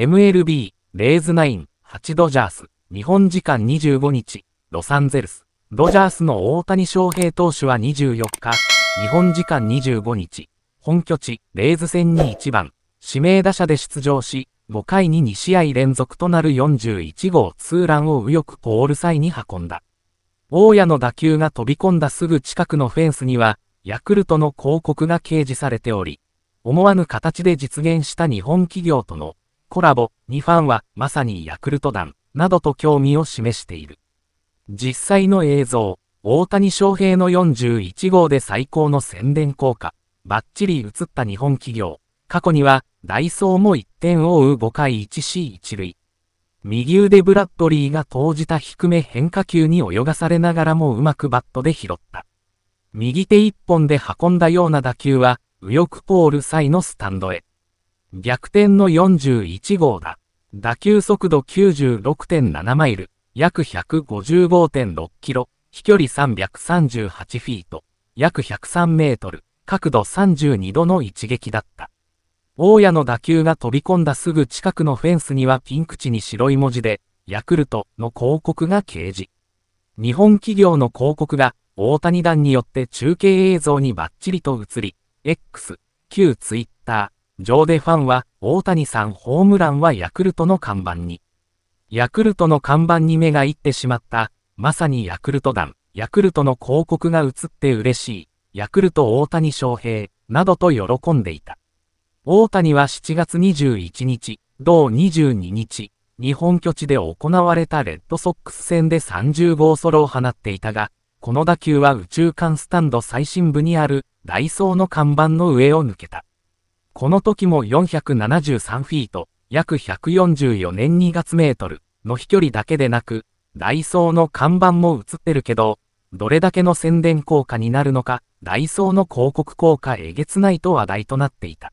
MLB、レイズナイン、8ドジャース、日本時間25日、ロサンゼルス。ドジャースの大谷翔平投手は24日、日本時間25日、本拠地、レイズ戦に1番、指名打者で出場し、5回に2試合連続となる41号ツーランを右翼ポール際に運んだ。大家の打球が飛び込んだすぐ近くのフェンスには、ヤクルトの広告が掲示されており、思わぬ形で実現した日本企業とのコラボにファンはまさにヤクルト団などと興味を示している。実際の映像、大谷翔平の41号で最高の宣伝効果、バッチリ映った日本企業。過去には、ダイソーも1点を追う5回 1C1 塁。右腕ブラッドリーが投じた低め変化球に泳がされながらもうまくバットで拾った。右手1本で運んだような打球は、右翼ポール際のスタンドへ。逆転の41号だ。打球速度96.7マイル、約155.6キロ、飛距離338フィート、約103メートル、角度32度の一撃だった。大家の打球が飛び込んだすぐ近くのフェンスにはピンク地に白い文字で、ヤクルトの広告が掲示。日本企業の広告が大谷団によって中継映像にバッチリと映り、X、旧ツイッター、上でファンは、大谷さんホームランはヤクルトの看板に。ヤクルトの看板に目がいってしまった、まさにヤクルト団、ヤクルトの広告が映って嬉しい、ヤクルト大谷翔平、などと喜んでいた。大谷は7月21日、同22日、日本拠地で行われたレッドソックス戦で30号ソロを放っていたが、この打球は宇宙間スタンド最深部にあるダイソーの看板の上を抜けた。この時も473フィート、約144年2月メートルの飛距離だけでなく、ダイソーの看板も映ってるけど、どれだけの宣伝効果になるのか、ダイソーの広告効果えげつないと話題となっていた。